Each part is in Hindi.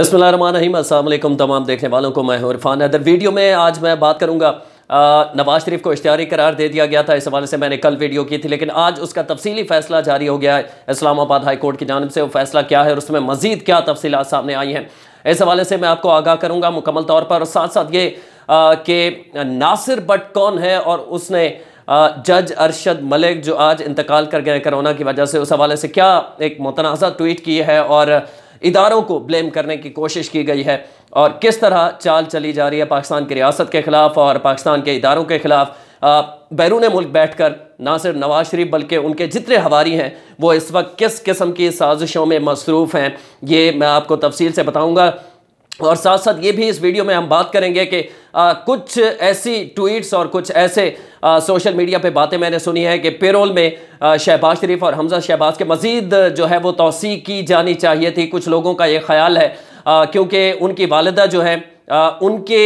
अस्सलाम वालेकुम तमाम देखने वालों को मैं इरफान हैदर वीडियो में आज मैं बात करूँगा नवाज़ शरीफ को इश्तारी करार दे दिया गया था इस हवाले से मैंने कल वीडियो की थी लेकिन आज उसका तफसीली फैसला जारी हो गया है इस्लामाबाद हाई कोर्ट की जानब से वो फैसला क्या है और उसमें मजीद क्या तफसीत सामने आई हैं इस हवाले से मैं आपको आगाह करूँगा मुकमल तौर पर और साथ साथ ये कि नासिर बट कौन है और उसने जज अरशद मलिक जो आज इंतकाल कर गए करोना की वजह से उस हवाले से क्या एक मतनाज़ा ट्वीट की है और इदारों को ब्लेम करने की कोशिश की गई है और किस तरह चाल चली जा रही है पाकिस्तान की रियासत के ख़िलाफ़ और पाकिस्तान के इदारों के ख़िलाफ़ बैरून मुल्क बैठ कर ना सिर्फ नवाज शरीफ बल्कि उनके जितने हवारी हैं वो इस वक्त किस किस्म की साजिशों में मसरूफ़ हैं ये मैं आपको तफसील से बताऊँगा और साथ साथ ये भी इस वीडियो में हम बात करेंगे कि आ, कुछ ऐसी ट्वीट्स और कुछ ऐसे आ, सोशल मीडिया पे बातें मैंने सुनी है कि पेरोल में शहबाज शरीफ और हमजा शहबाज के मज़ीद जो है वो तोसी की जानी चाहिए थी कुछ लोगों का ये ख्याल है क्योंकि उनकी वालदा जो है आ, उनके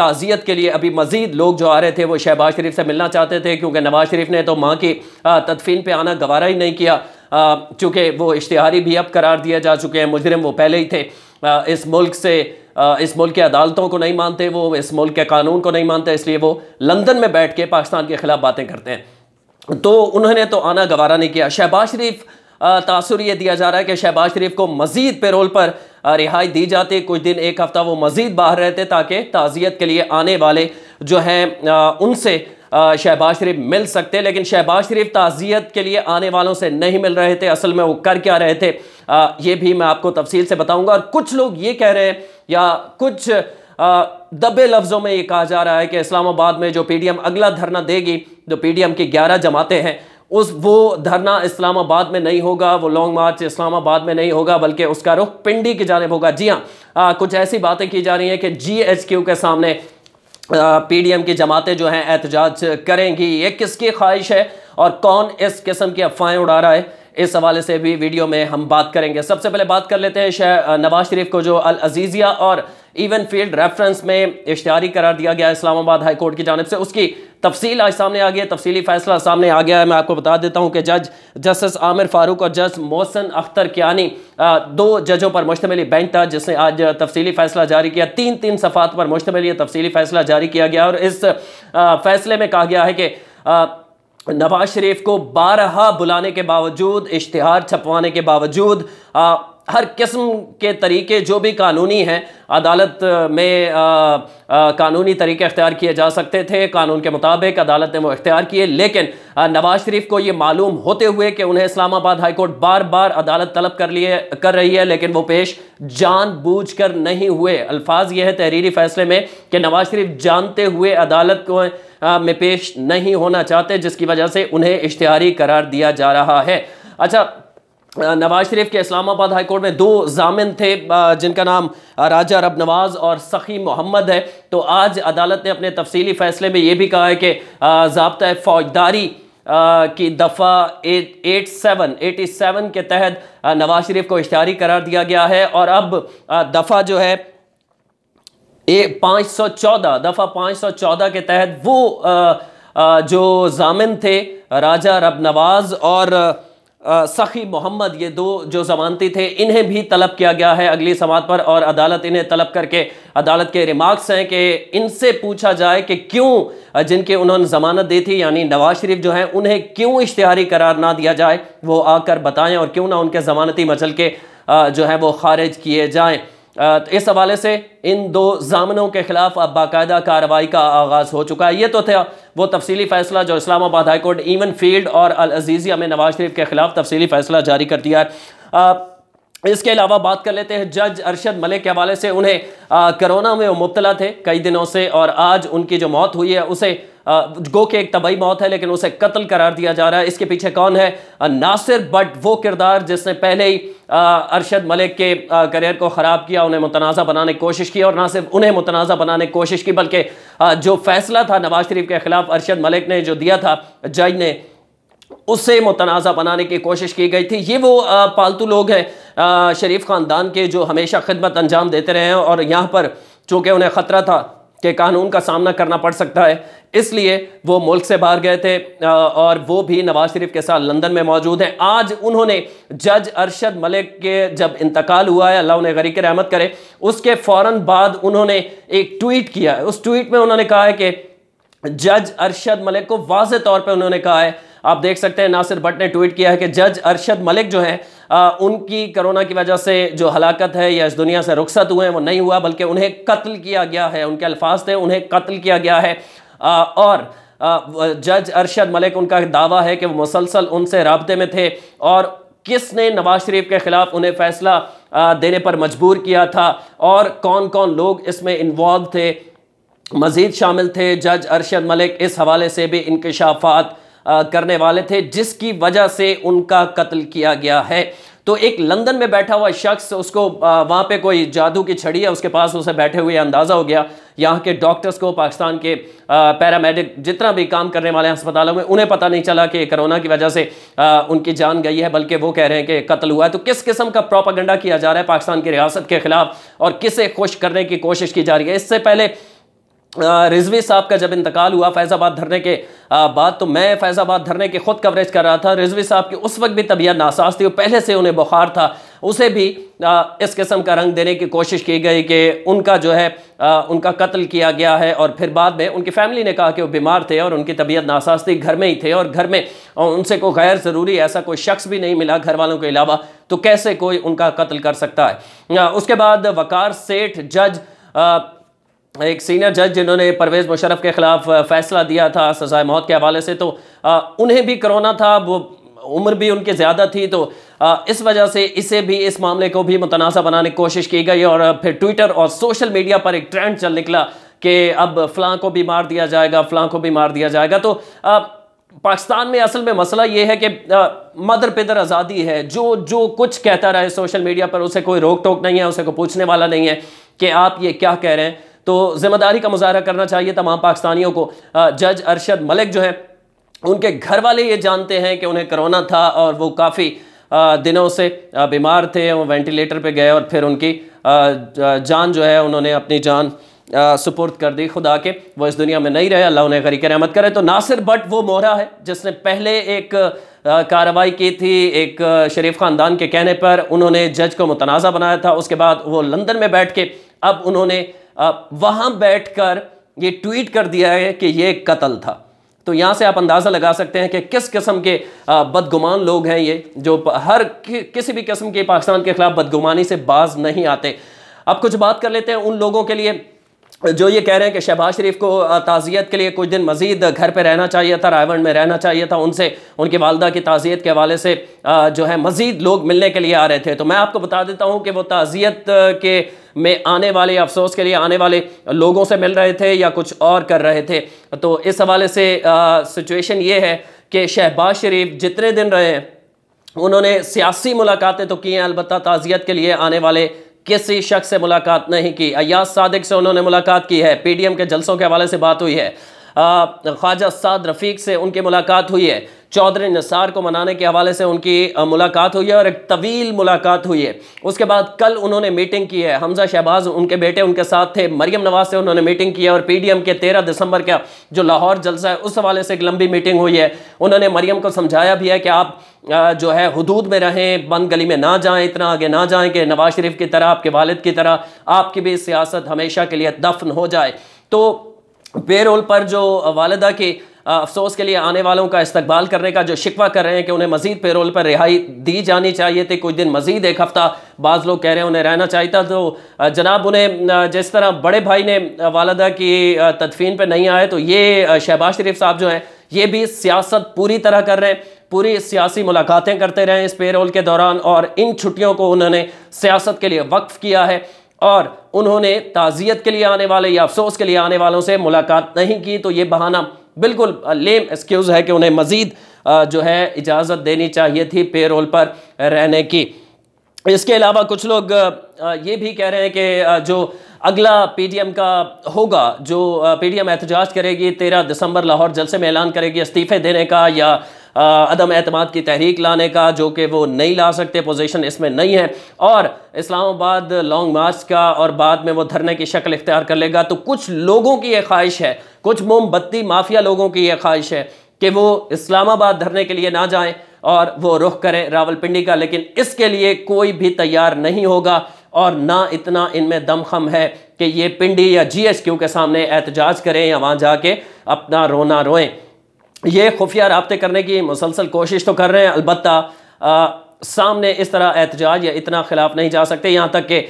ताज़ियत के लिए अभी मज़ीद लोग जो आ रहे थे वो शहबाज शरीफ से मिलना चाहते थे क्योंकि नवाज शरीफ ने तो माँ की तदफीन पर आना गवारा ही नहीं किया चूँकि वो इश्तहारी भी अब करार दिया जा चुके हैं मुजरम वो पहले ही थे इस मुल्क से इस मुल्क की अदालतों को नहीं मानते वो इस मुल्क के कानून को नहीं मानते इसलिए वो लंदन में बैठ के पाकिस्तान के ख़िलाफ़ बातें करते हैं तो उन्होंने तो आना गवारा नहीं किया शहबाज शरीफ तासर ये दिया जा रहा है कि शहबाज शरीफ को मजीद पेरोल पर रिहाई दी जाती कुछ दिन एक हफ़्ता वो मजीद बाहर रहते ताकि ताज़ियत के लिए आने वाले जो हैं उनसे शहबाज शरीफ मिल सकते लेकिन शहबाज शरीफ ताज़ियत के लिए आने वालों से नहीं मिल रहे थे असल में वो कर क्या रहे थे आ, ये भी मैं आपको तफसील से बताऊंगा और कुछ लोग ये कह रहे हैं या कुछ आ, दबे लफ्ज़ों में ये कहा जा रहा है कि इस्लामाबाद में जो पीडीएम अगला धरना देगी जो पीडीएम की ग्यारह जमातें हैं उस वो धरना इस्लामाबाद में नहीं होगा वो लॉन्ग मार्च इस्लामाबाद में नहीं होगा बल्कि उसका रुख पिंडी की जानब होगा जी हाँ कुछ ऐसी बातें की जा रही हैं कि जी एच क्यू के सामने पी डी एम की जमातें जो हैं एहतजाज करेंगी ये किसकी ख्वाहिश है और कौन इस किस्म की अफवाहें उड़ा रहा है इस हवाले से भी वीडियो में हम बात करेंगे सबसे पहले बात कर लेते हैं नवाज शरीफ को जो अल अजीज़िया और इवन फील्ड रेफरेंस में इश्तारी करार दिया गया इस्लामाबाद हाई कोर्ट की जानब से उसकी तफसील आज सामने आ गई है तफसीली फैसला सामने आ गया है मैं आपको बता देता हूँ कि जज जस्टिस आमिर फारूक और जज मोहसन अख्तर यानी दो जजों पर मुश्तमिल बेंच था जिसने आज तफसीली फैसला जारी किया तीन तीन सफ़ात पर मुश्तमिल ये तफसीली फैसला जारी किया गया और इस फैसले में कहा गया है कि नवाज शरीफ को बारहा बुलाने के बावजूद इश्तहार छपवाने के बावजूद आ, हर किस्म के तरीके जो भी कानूनी हैं अदालत में आ, आ, कानूनी तरीके अख्तियार किए जा सकते थे कानून के मुताबिक अदालत ने वो अख्तियार किए लेकिन नवाज शरीफ को ये मालूम होते हुए कि उन्हें इस्लामाबाद हाई कोर्ट बार बार अदालत तलब कर लिए कर रही है लेकिन वो पेश बूझ कर नहीं हुए अल्फाज ये है तहरीरी फैसले में कि नवाज शरीफ जानते हुए अदालत को में पेश नहीं होना चाहते जिसकी वजह से उन्हें इश्तहारी करार दिया जा रहा है अच्छा नवाज शरीफ के इस्लामाबाद हाई कोर्ट में दो जामिन थे जिनका नाम राजा रब नवाज़ और सखी मोहम्मद है तो आज अदालत ने अपने तफसीली फ़ैसले में ये भी कहा है कि जबता फ़ौजदारी की दफ़ा एट सेवन एटी सेवन के तहत नवाज शरीफ को इश्तारी करार दिया गया है और अब दफ़ा जो है ए पाँच सौ चौदह दफ़ा पाँच सौ चौदह के तहत वो आ, जो जामिन थे राजा रबनवाज और सखी मोहम्मद ये दो जो जमानती थे इन्हें भी तलब किया गया है अगली समात पर और अदालत इन्हें तलब करके अदालत के रिमार्क्स हैं कि इनसे पूछा जाए कि क्यों जिनके उन्होंने ज़मानत दी थी यानी नवाज शरीफ जो हैं उन्हें क्यों इश्तहारी करार ना दिया जाए वो आकर बताएं और क्यों ना उनके ज़मानती मचल के जो है वो खारिज किए जाएँ तो इस हवाले से इन दो जामनों के खिलाफ अब बाकायदा कार्रवाई का आगाज़ हो चुका है ये तो था वो तफसली फैसला जो इस्लामाबाद हाईकोर्ट इवन फील्ड और अल अजीज़िया में नवाज शरीफ के खिलाफ तफसली फैसला जारी कर दिया है इसके अलावा बात कर लेते हैं जज अरशद मलिक के हवाले से उन्हें कोरोना में वो मुबतला थे कई दिनों से और आज उनकी जो मौत हुई है उसे गो के एक तबाही मौत है लेकिन उसे कत्ल करार दिया जा रहा है इसके पीछे कौन है नासिर बट वो किरदार जिसने पहले ही अरशद मलिक के करियर को ख़राब किया उन्हें मुतनाज़ा बनाने की कोशिश की और ना सिर्फ उन्हें मुतनाज़ा बनाने की कोशिश की बल्कि जो फैसला था नवाज शरीफ के ख़िलाफ़ अरशद मलिक ने जो दिया था जज ने उसे मुतनाज़ा बनाने की कोशिश की गई थी ये वो पालतू लोग हैं शरीफ ख़ानदान के जो हमेशा खिदमत अंजाम देते रहे हैं और यहाँ पर चूँकि उन्हें ख़तरा था के कानून का सामना करना पड़ सकता है इसलिए वो मुल्क से बाहर गए थे और वो भी नवाज शरीफ के साथ लंदन में मौजूद हैं आज उन्होंने जज अरशद मलिक के जब इंतकाल हुआ है अल्लाह उन्हें गरीक रहमत करे उसके फ़ौर बाद उन्होंने एक ट्वीट किया है उस ट्वीट में उन्होंने कहा है कि जज अरशद मलिक को वाज तौर पर उन्होंने कहा है आप देख सकते हैं नासिर भट्ट ने ट्वीट किया है कि जज अरशद मलिक जो हैं उनकी कोरोना की वजह से जो हलाकत है या इस दुनिया से रुखसत हुए हैं वो नहीं हुआ बल्कि उन्हें कत्ल किया गया है उनके अल्फाज थे उन्हें कत्ल किया गया है आ, और आ, जज अरशद मलिक उनका दावा है कि वो मुसलसल उनसे रबते में थे और किसने नवाज शरीफ के ख़िलाफ़ उन्हें फ़ैसला देने पर मजबूर किया था और कौन कौन लोग इसमें इन्वॉल्व थे मज़ीद शामिल थे जज अरशद मलिक इस हवाले से भी इंकशाफात करने वाले थे जिसकी वजह से उनका कत्ल किया गया है तो एक लंदन में बैठा हुआ शख्स उसको वहाँ पे कोई जादू की छड़ी है उसके पास उसे बैठे हुए अंदाज़ा हो गया यहाँ के डॉक्टर्स को पाकिस्तान के पैरामेडिक जितना भी काम करने वाले अस्पतालों में उन्हें पता नहीं चला कि कोरोना की वजह से आ, उनकी जान गई है बल्कि वो कह रहे हैं कि कत्ल हुआ है तो किस किस्म का प्रोपागंडा किया जा रहा है पाकिस्तान की रियासत के खिलाफ और किसे खुश करने की कोशिश की जा रही है इससे पहले रिजवी साहब का जब इंतकाल हुआ फैज़ाबाद धरने के बाद तो मैं फैज़ाबाद धरने के खुद कवरेज कर रहा था रिजवी साहब की उस वक्त भी तबीयत नासाज थी और पहले से उन्हें बुखार था उसे भी इस किस्म का रंग देने की कोशिश की गई कि उनका जो है उनका कत्ल किया गया है और फिर बाद में उनकी फैमिली ने कहा कि वो बीमार थे और उनकी तबीयत नासाज थी घर में ही थे और घर में उनसे कोई गैर ज़रूरी ऐसा कोई शख्स भी नहीं मिला घर वालों के अलावा तो कैसे कोई उनका कत्ल कर सकता है उसके बाद वकार सेठ जज एक सीनियर जज जिन्होंने परवेज़ मुशरफ के ख़िलाफ़ फ़ैसला दिया था सज़ाए मौत के हवाले से तो आ, उन्हें भी करोना था वो उम्र भी उनके ज़्यादा थी तो आ, इस वजह से इसे भी इस मामले को भी मुतनाज़ा बनाने की कोशिश की गई और फिर ट्विटर और सोशल मीडिया पर एक ट्रेंड चल निकला कि अब फ़लाँ को भी मार दिया जाएगा फ़लाँ को भी मार दिया जाएगा तो आ, पाकिस्तान में असल में मसला ये है कि आ, मदर पिदर आज़ादी है जो जो कुछ कहता रहे सोशल मीडिया पर उसे कोई रोक टोक नहीं है उसे कोई पूछने वाला नहीं है कि आप ये क्या कह रहे हैं तो जिम्मेदारी का मुजाहरा करना चाहिए तमाम पाकिस्तानियों को जज अरशद मलिक जो है उनके घर वाले ये जानते हैं कि उन्हें करोना था और वो काफ़ी दिनों से बीमार थे वो वेंटिलेटर पे गए और फिर उनकी जान जो है उन्होंने अपनी जान सुपुर्द कर दी खुदा के वो इस दुनिया में नहीं रहे अल्लाह उन्हें गरीक रहमत करे तो नासिर बट वो मोहरा है जिसने पहले एक कार्रवाई की थी एक शरीफ ख़ानदान के कहने पर उन्होंने जज को मुतनाज़ा बनाया था उसके बाद वो लंदन में बैठ के अब उन्होंने वहाँ बैठकर ये ट्वीट कर दिया है कि ये कत्ल था तो यहाँ से आप अंदाज़ा लगा सकते हैं कि किस किस्म के बदगुमान लोग हैं ये जो हर कि, किसी भी किस्म के पाकिस्तान के खिलाफ बदगुमानी से बाज नहीं आते अब कुछ बात कर लेते हैं उन लोगों के लिए जो ये कह रहे हैं कि शहबाज शरीफ को ताज़ियत के लिए कुछ दिन मजीद घर पर रहना चाहिए था रायवन में रहना चाहिए था उनसे उनकी वालदा की ताज़ियत के हवाले से जो है मजीद लोग मिलने के लिए आ रहे थे तो मैं आपको बता देता हूँ कि वो ताज़ियत के में आने वाले अफसोस के लिए आने वाले लोगों से मिल रहे थे या कुछ और कर रहे थे तो इस हवाले से सिचुएशन ये है कि शहबाज शरीफ जितने दिन रहे उन्होंने सियासी मुलाकातें तो की हैं अलबत् ताज़ियत के लिए आने वाले किसी शख्स से मुलाकात नहीं की अयाज सादिक से उन्होंने मुलाकात की है पीडीएम के जलसों के हवाले से बात हुई है ख्वाजा साद रफीक से उनकी मुलाकात हुई है चौधरी निसार को मनाने के हवाले से उनकी मुलाकात हुई है और एक तवील मुलाकात हुई है उसके बाद कल उन्होंने मीटिंग की है हमजा शहबाज उनके बेटे उनके साथ थे मरियम नवाज से उन्होंने मीटिंग की है और पीडीएम के तेरह दिसंबर का जो लाहौर जलसा है उस हवाले से एक लंबी मीटिंग हुई है उन्होंने मरियम को समझाया भी है कि आप जो है हदूद में रहें बंद गली में ना जाएँ इतना आगे ना जाएँ कि नवाज शरीफ की तरह आपके वालद की तरह आपकी भी सियासत हमेशा के लिए दफन हो जाए तो पेरोल पर जो वालदा की अफसोस के लिए आने वालों का इस्तबाल करने का जो शिकवा कर रहे हैं कि उन्हें मजीद पेरोल पर रिहाई दी जानी चाहिए थी कुछ दिन मजीद एक हफ़्ता बाज़ लोग कह रहे हैं उन्हें रहना चाहिए था तो जनाब उन्हें जिस तरह बड़े भाई ने वालदा की तदफीन पर नहीं आए तो ये शहबाज शरीफ साहब जो हैं ये भी सियासत पूरी तरह कर रहे हैं पूरी सियासी मुलाकातें करते रहे इस पेरोल के दौरान और इन छुट्टियों को उन्होंने सियासत के लिए वक्फ किया है और उन्होंने ताज़ियत के लिए आने वाले या अफसोस के लिए आने वालों से मुलाकात नहीं की तो ये बहाना बिल्कुल लेम एक्सक्यूज़ है कि उन्हें मज़ीद जो है इजाज़त देनी चाहिए थी पेरोल पर रहने की इसके अलावा कुछ लोग ये भी कह रहे हैं कि जो अगला पीडीएम का होगा जो पीडीएम एहतजाज करेगी तेरह दिसंबर लाहौर जलसे में ऐलान करेगी इस्तीफे देने का या अदम अहतमाद की तहरीक लाने का जो कि वो नहीं ला सकते पोजीशन इसमें नहीं है और इस्लामाबाद लॉन्ग मार्च का और बाद में वो धरने की शक्ल इख्तियार कर लेगा तो कुछ लोगों की ये ख्वाहिश है कुछ मोमबत्ती माफिया लोगों की ये ख्वाहिश है कि वो इस्लामाबाद धरने के लिए ना जाएँ और वो रुख करें रावलपिंडी का लेकिन इसके लिए कोई भी तैयार नहीं होगा और ना इतना इनमें दमखम है कि ये पिंडी या जीएसक्यू के सामने एहतजाज करें या वहाँ जाके अपना रोना रोएं ये खुफिया रबते करने की मुसलसल कोशिश तो कर रहे हैं अलबत् सामने इस तरह एहतजाज या इतना खिलाफ नहीं जा सकते यहाँ तक कि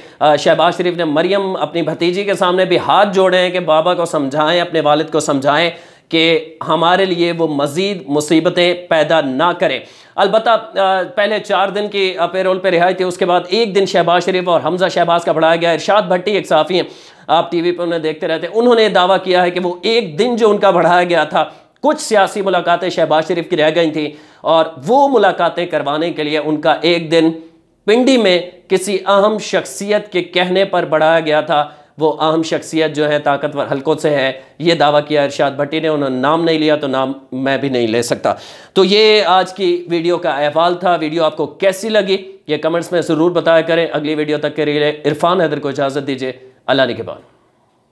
शहबाज शरीफ ने मरियम अपनी भतीजी के सामने भी हाथ जोड़े हैं कि बाबा को समझाएं अपने वालिद को समझाएं कि हमारे लिए वो मज़ीद मुसीबतें पैदा ना करें अलबत् पहले चार दिन की पेरोल पर रिहाई थी उसके बाद एक दिन शहबाज शरीफ और हमजा शहबाज का बढ़ाया गया इरशाद भट्टी एक साफ़ी हैं आप टी वी पर उन्हें देखते रहते हैं उन्होंने दावा किया है कि वो एक दिन जो उनका बढ़ाया गया था कुछ सियासी मुलाकातें शहबाज शरीफ की रह गई थी और वो मुलाकातें करवाने के लिए उनका एक दिन पिंडी में किसी अहम शख्सियत के कहने पर बढ़ाया गया था वो अहम शख्सियत जो है ताकतवर हलकों से है ये दावा किया इरशाद भट्टी ने उन्होंने नाम नहीं लिया तो नाम मैं भी नहीं ले सकता तो ये आज की वीडियो का अहवाल था वीडियो आपको कैसी लगी ये कमेंट्स में ज़रूर बताया करें अगली वीडियो तक के लिए इरफान हैदर को इजाज़त दीजिए अल्लाह के बाद